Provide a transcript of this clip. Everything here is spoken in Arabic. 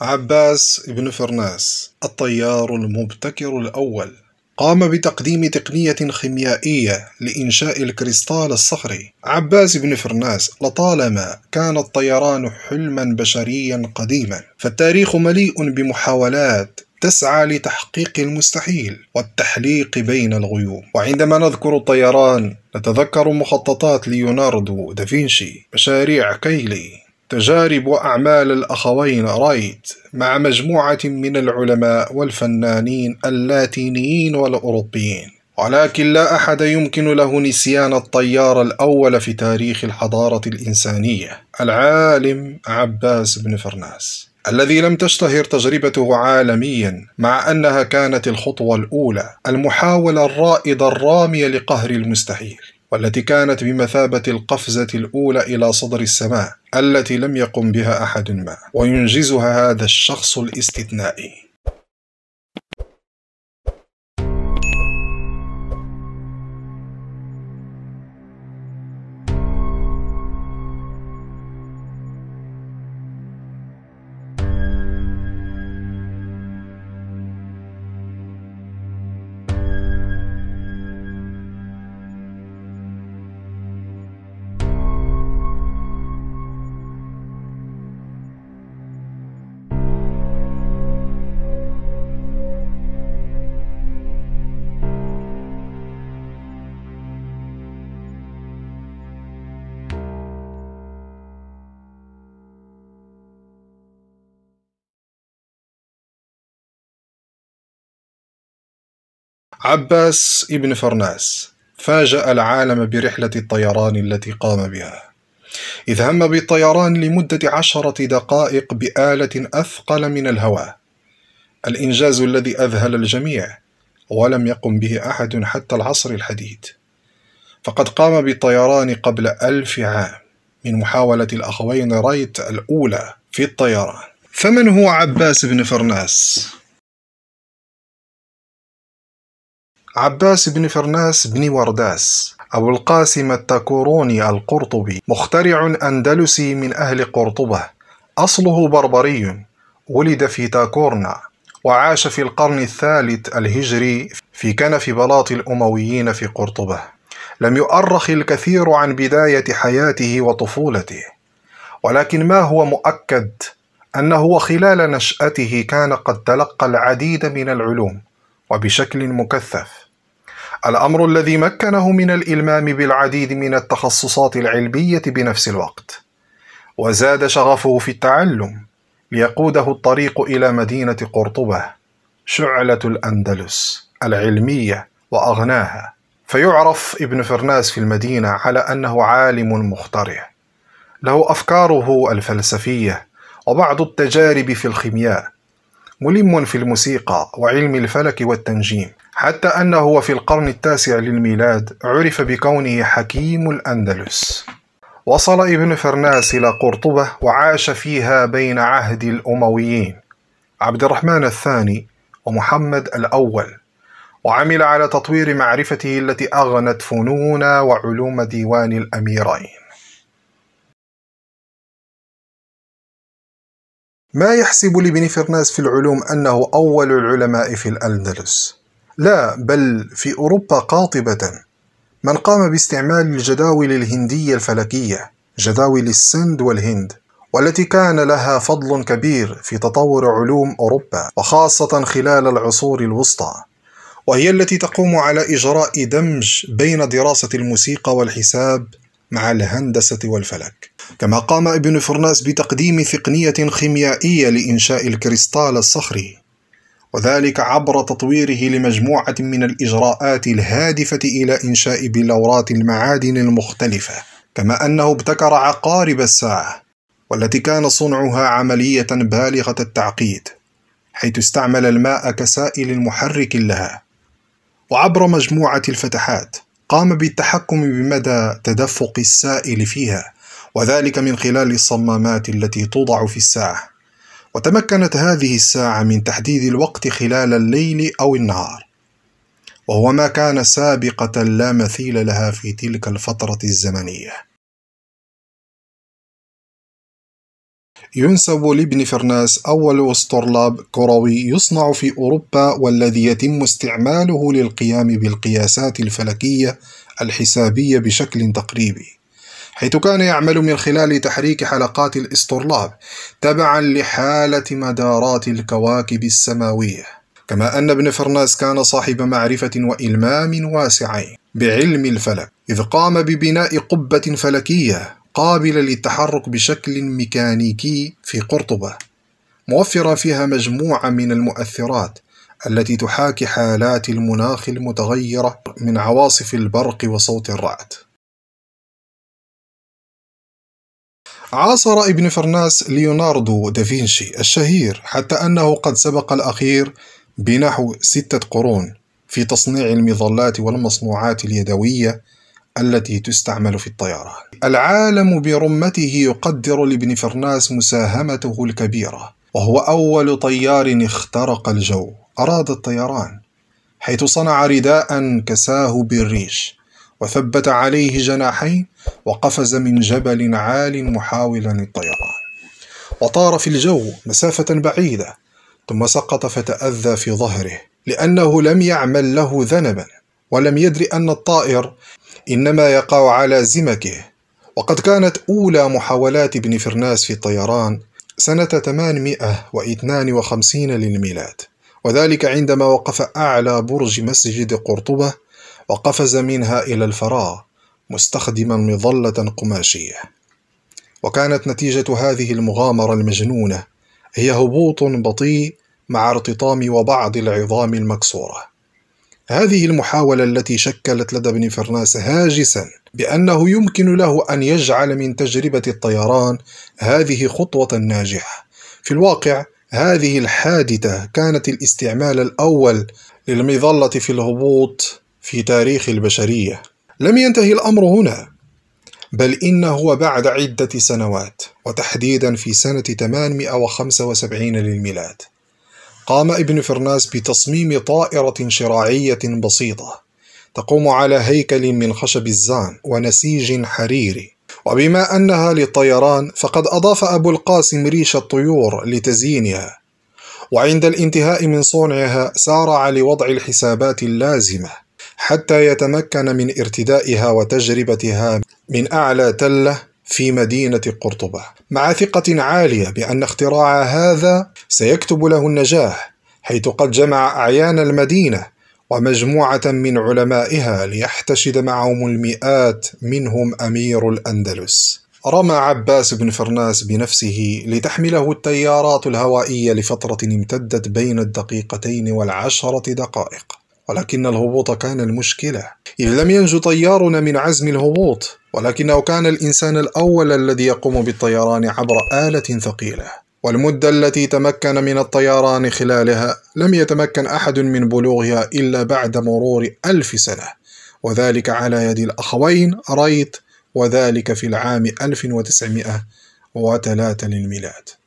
عباس بن فرناس الطيار المبتكر الأول قام بتقديم تقنية خيميائية لإنشاء الكريستال الصخري عباس بن فرناس لطالما كان الطيران حلما بشريا قديما فالتاريخ مليء بمحاولات تسعى لتحقيق المستحيل والتحليق بين الغيوم وعندما نذكر الطيران نتذكر مخططات ليوناردو دافنشي مشاريع كيلي تجارب وأعمال الأخوين رايت مع مجموعة من العلماء والفنانين اللاتينيين والأوروبيين ولكن لا أحد يمكن له نسيان الطيار الأول في تاريخ الحضارة الإنسانية العالم عباس بن فرناس الذي لم تشتهر تجربته عالميا مع انها كانت الخطوه الاولى المحاوله الرائده الراميه لقهر المستحيل والتي كانت بمثابة القفزة الأولى إلى صدر السماء التي لم يقم بها أحد ما وينجزها هذا الشخص الاستثنائي عباس ابن فرناس فاجأ العالم برحلة الطيران التي قام بها إذ هم بالطيران لمدة عشرة دقائق بآلة أثقل من الهواء الإنجاز الذي أذهل الجميع ولم يقم به أحد حتى العصر الحديث فقد قام بالطيران قبل ألف عام من محاولة الأخوين رايت الأولى في الطيران فمن هو عباس بن فرناس؟ عباس بن فرناس بن ورداس أبو القاسم التكوروني القرطبي مخترع أندلسي من أهل قرطبة أصله بربري ولد في تاكورنا وعاش في القرن الثالث الهجري في كنف بلاط الأمويين في قرطبة لم يؤرخ الكثير عن بداية حياته وطفولته ولكن ما هو مؤكد أنه خلال نشأته كان قد تلقى العديد من العلوم وبشكل مكثف الأمر الذي مكنه من الإلمام بالعديد من التخصصات العلمية بنفس الوقت وزاد شغفه في التعلم ليقوده الطريق إلى مدينة قرطبة شعلة الأندلس العلمية وأغناها فيعرف ابن فرناس في المدينة على أنه عالم مخترع له أفكاره الفلسفية وبعض التجارب في الخيمياء ملم في الموسيقى وعلم الفلك والتنجيم حتى أنه في القرن التاسع للميلاد عرف بكونه حكيم الأندلس وصل ابن فرناس إلى قرطبة وعاش فيها بين عهد الأمويين عبد الرحمن الثاني ومحمد الأول وعمل على تطوير معرفته التي أغنت فنون وعلوم ديوان الأميرين ما يحسب لابن فرناس في العلوم أنه أول العلماء في الأندلس لا بل في أوروبا قاطبة من قام باستعمال الجداول الهندية الفلكية جداول السند والهند والتي كان لها فضل كبير في تطور علوم أوروبا وخاصة خلال العصور الوسطى وهي التي تقوم على إجراء دمج بين دراسة الموسيقى والحساب مع الهندسة والفلك كما قام ابن فرناس بتقديم تقنية خيميائية لإنشاء الكريستال الصخري وذلك عبر تطويره لمجموعة من الإجراءات الهادفة إلى إنشاء بلورات المعادن المختلفة كما أنه ابتكر عقارب الساعة والتي كان صنعها عملية بالغة التعقيد حيث استعمل الماء كسائل محرك لها وعبر مجموعة الفتحات قام بالتحكم بمدى تدفق السائل فيها وذلك من خلال الصمامات التي توضع في الساعة وتمكنت هذه الساعة من تحديد الوقت خلال الليل أو النهار وهو ما كان سابقة لا مثيل لها في تلك الفترة الزمنية ينسب لابن فرناس أول أسطرلاب كروي يصنع في أوروبا والذي يتم استعماله للقيام بالقياسات الفلكية الحسابية بشكل تقريبي حيث كان يعمل من خلال تحريك حلقات الاسطرلاب تبعا لحالة مدارات الكواكب السماوية كما أن ابن فرناس كان صاحب معرفة وإلمام واسعين بعلم الفلك إذ قام ببناء قبة فلكية قابلة للتحرك بشكل ميكانيكي في قرطبة موفرة فيها مجموعة من المؤثرات التي تحاكي حالات المناخ المتغيرة من عواصف البرق وصوت الرعد عاصر ابن فرناس ليوناردو دافينشي الشهير حتى أنه قد سبق الأخير بنحو ستة قرون في تصنيع المظلات والمصنوعات اليدوية التي تستعمل في الطيران. العالم برمته يقدر لابن فرناس مساهمته الكبيرة، وهو أول طيار اخترق الجو، أراد الطيران، حيث صنع رداء كساه بالريش، وثبت عليه جناحين وقفز من جبل عال محاولا الطيران وطار في الجو مسافة بعيدة ثم سقط فتأذى في ظهره لأنه لم يعمل له ذنبا ولم يدر أن الطائر إنما يقع على زمكه وقد كانت أولى محاولات ابن فرناس في الطيران سنة 852 للميلاد وذلك عندما وقف أعلى برج مسجد قرطبة وقفز منها إلى الفراغ مستخدما مظلة قماشية وكانت نتيجة هذه المغامرة المجنونة هي هبوط بطيء مع ارتطام وبعض العظام المكسورة هذه المحاولة التي شكلت لدى ابن فرناس هاجسا بأنه يمكن له أن يجعل من تجربة الطيران هذه خطوة ناجحة في الواقع هذه الحادثة كانت الاستعمال الأول للمظلة في الهبوط في تاريخ البشرية لم ينتهي الأمر هنا بل إنه بعد عدة سنوات وتحديدا في سنة 875 للميلاد قام ابن فرناس بتصميم طائرة شراعية بسيطة تقوم على هيكل من خشب الزان ونسيج حريري وبما أنها للطيران فقد أضاف أبو القاسم ريش الطيور لتزيينها وعند الانتهاء من صنعها سارع لوضع الحسابات اللازمة حتى يتمكن من ارتدائها وتجربتها من أعلى تلة في مدينة قرطبة مع ثقة عالية بأن اختراع هذا سيكتب له النجاح حيث قد جمع أعيان المدينة ومجموعة من علمائها ليحتشد معهم المئات منهم أمير الأندلس رمى عباس بن فرناس بنفسه لتحمله التيارات الهوائية لفترة امتدت بين الدقيقتين والعشرة دقائق ولكن الهبوط كان المشكلة إذ لم ينجو طيارنا من عزم الهبوط ولكنه كان الإنسان الأول الذي يقوم بالطيران عبر آلة ثقيلة والمدة التي تمكن من الطيران خلالها لم يتمكن أحد من بلوغها إلا بعد مرور ألف سنة وذلك على يد الأخوين ريت وذلك في العام 1903 للميلاد